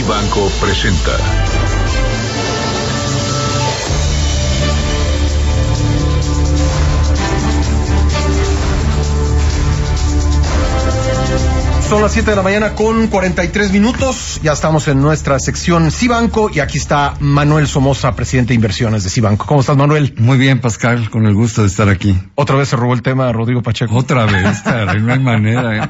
Banco presenta Son las 7 de la mañana con 43 minutos. Ya estamos en nuestra sección Cibanco y aquí está Manuel Somoza, presidente de inversiones de Cibanco. ¿Cómo estás, Manuel? Muy bien, Pascal, con el gusto de estar aquí. Otra vez se robó el tema Rodrigo Pacheco. Otra vez, no hay manera. ¿eh?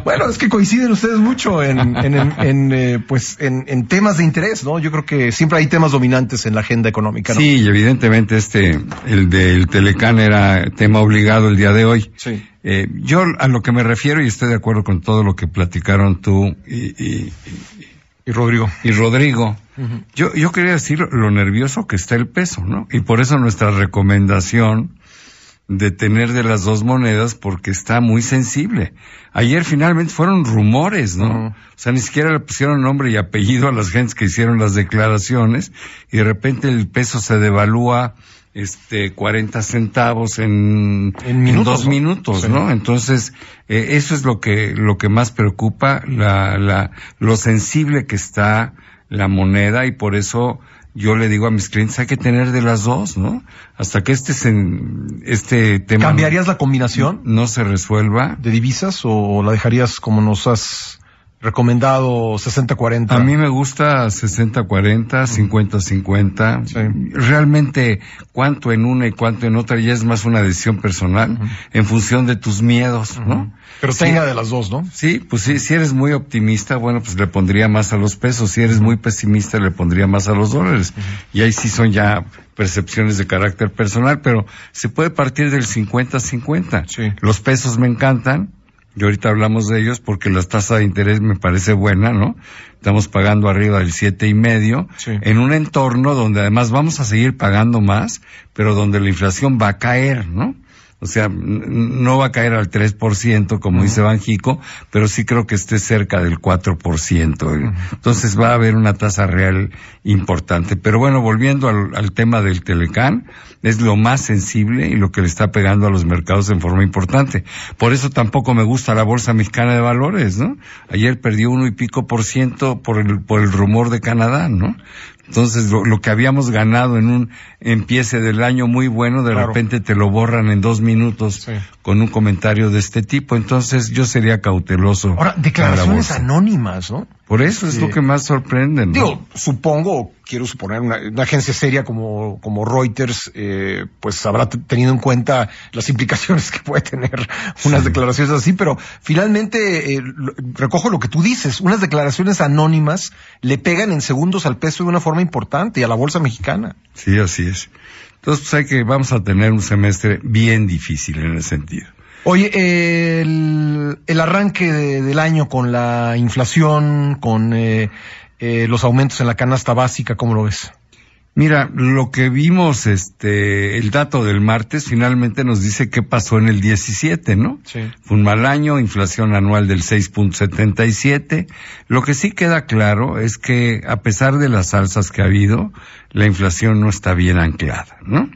bueno, es que coinciden ustedes mucho en, en, en, eh, pues, en, temas de interés, ¿no? Yo creo que siempre hay temas dominantes en la agenda económica. ¿no? Sí, evidentemente este, el del Telecán era tema obligado el día de hoy. Sí. Eh, yo a lo que me refiero, y estoy de acuerdo con todo lo que platicaron tú y, Rodrigo. Y Rodrigo. yo, yo quería decir lo nervioso que está el peso, ¿no? Y por eso nuestra recomendación de tener de las dos monedas porque está muy sensible. Ayer finalmente fueron rumores, ¿no? O sea, ni siquiera le pusieron nombre y apellido a las gentes que hicieron las declaraciones y de repente el peso se devalúa este 40 centavos en, en, minutos, dos minutos, ¿no? Entonces, eh, eso es lo que, lo que más preocupa, la, la, lo sensible que está la moneda y por eso yo le digo a mis clientes, hay que tener de las dos, ¿no? Hasta que este, este tema... ¿Cambiarías la combinación? no se resuelva. ¿De divisas o la dejarías como nos has recomendado 60-40. A mí me gusta 60-40, 50-50. Realmente cuánto en una y cuánto en otra ya es más una decisión personal en función de tus miedos, ¿no? Pero tenga de las dos, ¿no? Sí, pues sí, si eres muy optimista, bueno, pues le pondría más a los pesos. Si eres muy pesimista, le pondría más a los dólares. Y ahí sí son ya percepciones de carácter personal, pero se puede partir del 50-50. Los pesos me encantan, y ahorita hablamos de ellos porque la tasa de interés me parece buena, ¿no? Estamos pagando arriba del siete y medio, en un entorno donde además vamos a seguir pagando más, pero donde la inflación va a caer, ¿no? O sea, no va a caer al 3%, como dice Banjico, pero sí creo que esté cerca del 4%. Entonces va a haber una tasa real importante. Pero bueno, volviendo al, tema del Telecan, es lo más sensible y lo que le está pegando a los mercados en forma importante. Por eso tampoco me gusta la Bolsa Mexicana de Valores, ¿no? Ayer perdió uno y pico por ciento por el, por el rumor de Canadá, ¿no? Entonces, lo, que habíamos ganado en un empiece del año muy bueno, de repente te lo borran en dos minutos con un comentario de este tipo. Entonces, yo sería cauteloso. Ahora, declaraciones anónimas, ¿no? Por eso es lo este, que más sorprende. ¿no? Digo, supongo, quiero suponer, una, agencia seria como, como Reuters, eh, pues habrá tenido en cuenta las implicaciones que puede tener unas declaraciones así, pero finalmente eh, recojo lo que tú dices, unas declaraciones anónimas le pegan en segundos al peso de una forma importante y a la bolsa mexicana. Sí, así es. Entonces, pues hay que, vamos a tener un semestre bien difícil en ese sentido. Oye, el, arranque del año con la inflación, con eh, eh, los aumentos en la canasta básica, ¿cómo lo ves? Mira, lo que vimos, este, el dato del martes finalmente nos dice qué pasó en el 17, ¿no? Fue un mal año, inflación anual del 6.77. Lo que sí queda claro es que a pesar de las alzas que ha habido, la inflación no está bien anclada, ¿no?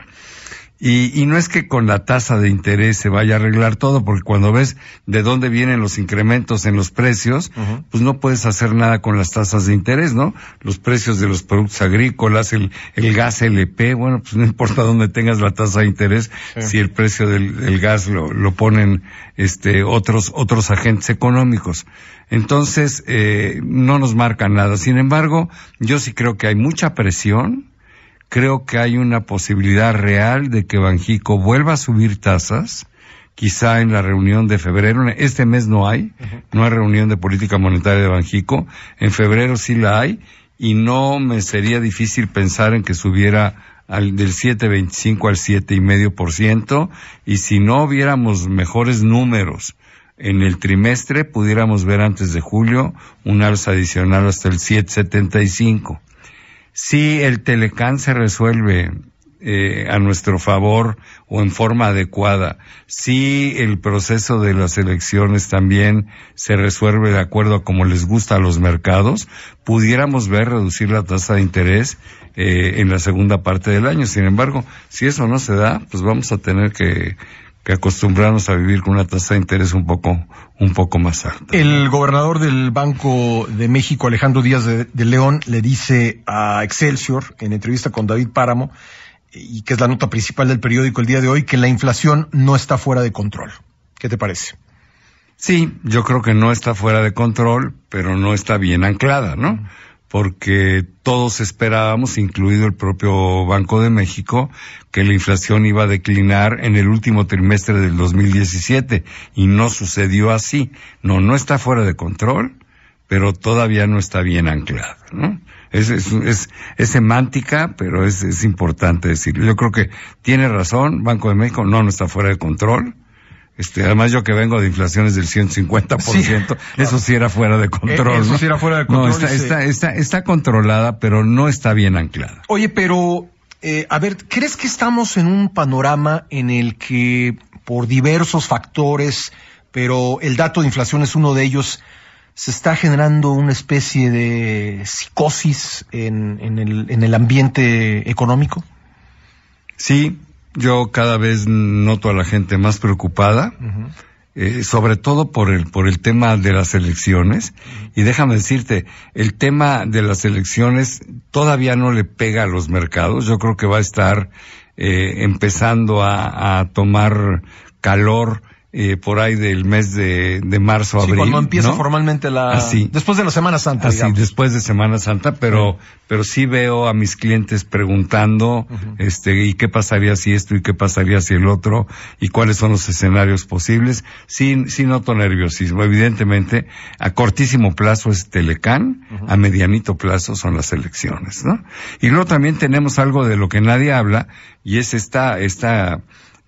Y, y no es que con la tasa de interés se vaya a arreglar todo, porque cuando ves de dónde vienen los incrementos en los precios, pues no puedes hacer nada con las tasas de interés, ¿no? Los precios de los productos agrícolas, el, gas LP, bueno, pues no importa dónde tengas la tasa de interés, si el precio del, gas lo, lo, ponen este, otros, otros agentes económicos. Entonces, eh, no nos marca nada. Sin embargo, yo sí creo que hay mucha presión creo que hay una posibilidad real de que Banjico vuelva a subir tasas, quizá en la reunión de febrero. Este mes no hay, no hay reunión de política monetaria de Banjico. En febrero sí la hay y no me sería difícil pensar en que subiera al, del 7.25 al 7,5% y si no viéramos mejores números en el trimestre pudiéramos ver antes de julio un alza adicional hasta el 775. Si el Telecán se resuelve eh, a nuestro favor o en forma adecuada. Si el proceso de las elecciones también se resuelve de acuerdo a como les gusta a los mercados, pudiéramos ver reducir la tasa de interés eh, en la segunda parte del año. Sin embargo, si eso no se da, pues vamos a tener que, que acostumbrarnos a vivir con una tasa de interés un poco, un poco más alta. El gobernador del Banco de México, Alejandro Díaz de, de León, le dice a Excelsior, en entrevista con David Páramo, y que es la nota principal del periódico el día de hoy, que la inflación no está fuera de control. ¿Qué te parece? Sí, yo creo que no está fuera de control, pero no está bien anclada, ¿no? porque todos esperábamos, incluido el propio Banco de México, que la inflación iba a declinar en el último trimestre del 2017 y no sucedió así. No, no está fuera de control, pero todavía no está bien anclado, ¿no? Es, semántica, pero es, es importante decirlo. Yo creo que tiene razón, Banco de México no, no está fuera de control, este, además yo que vengo de inflaciones del 150%, eso e-, sí era fuera de control. eso sí era fuera de control. está, controlada, pero no está bien anclada. Oye, pero, eh, a ver, ¿crees que estamos en un panorama en el que por diversos factores, pero el dato de inflación es uno de ellos, se está generando una especie de psicosis en, el, en el ambiente económico? Sí, yo cada vez noto a la gente más preocupada. Eh, sobre todo por el, por el tema de las elecciones. Y déjame decirte, el tema de las elecciones todavía no le pega a los mercados. Yo creo que va a estar eh, empezando a, tomar calor eh, por ahí del mes de, de marzo, abril. Cuando empieza formalmente la. Ah, después de la Semana Santa. Así, después de Semana Santa, pero, pero sí veo a mis clientes preguntando, este, y qué pasaría si esto, y qué pasaría si el otro, y cuáles son los escenarios posibles. sin sin otro nerviosismo. Evidentemente, a cortísimo plazo es Telecán, a medianito plazo son las elecciones, ¿no? Y luego también tenemos algo de lo que nadie habla, y es esta, esta,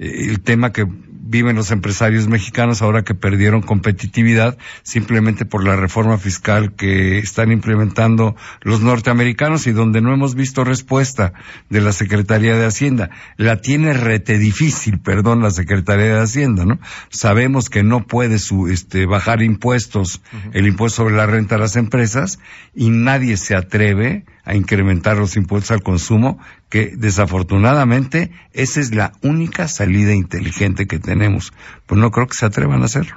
eh, el tema que viven los empresarios mexicanos ahora que perdieron competitividad simplemente por la reforma fiscal que están implementando los norteamericanos y donde no hemos visto respuesta de la Secretaría de Hacienda. La tiene rete difícil, perdón, la Secretaría de Hacienda, ¿no? Sabemos que no puede este, bajar impuestos, el impuesto sobre la renta a las empresas y nadie se atreve a incrementar los impuestos al consumo, que desafortunadamente esa es la única salida inteligente que tenemos. Pues no creo que se atrevan a hacerlo.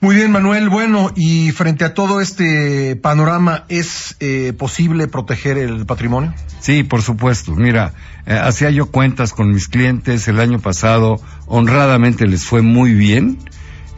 Muy bien, Manuel. Bueno, y frente a todo este panorama, ¿es eh, posible proteger el patrimonio? Sí, por supuesto. Mira, eh, hacía yo cuentas con mis clientes el año pasado. Honradamente les fue muy bien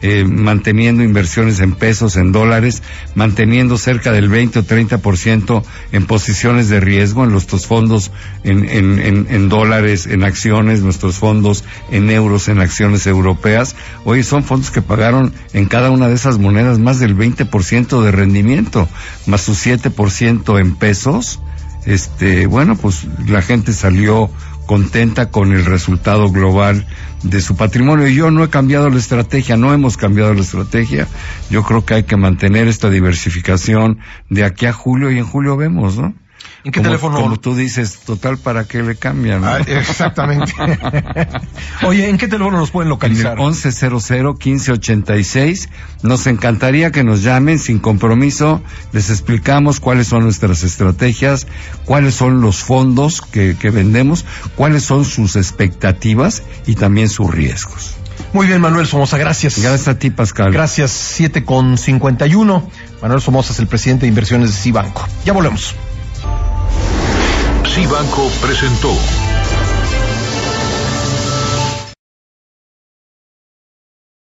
eh, manteniendo inversiones en pesos, en dólares, manteniendo cerca del 20 o 30% en posiciones de riesgo, en nuestros fondos en, en, en, dólares, en acciones, nuestros fondos en euros, en acciones europeas. Hoy son fondos que pagaron en cada una de esas monedas más del 20% de rendimiento, más su 7% en pesos. Este, bueno, pues la gente salió contenta con el resultado global de su patrimonio. Y yo no he cambiado la estrategia, no hemos cambiado la estrategia. Yo creo que hay que mantener esta diversificación de aquí a julio y en julio vemos, ¿no? ¿En qué teléfono? tú dices, total, ¿para qué le cambian? Ah, exactamente. Oye, ¿en qué teléfono nos pueden localizar? En el 1100-1586. Nos encantaría que nos llamen sin compromiso. Les explicamos cuáles son nuestras estrategias, cuáles son los fondos que, vendemos, cuáles son sus expectativas y también sus riesgos. Muy bien, Manuel Somoza, gracias. Gracias a ti, Pascal. Gracias, 7 51. Manuel Somoza es el presidente de inversiones de Cibanco. Ya volvemos. Banco presentó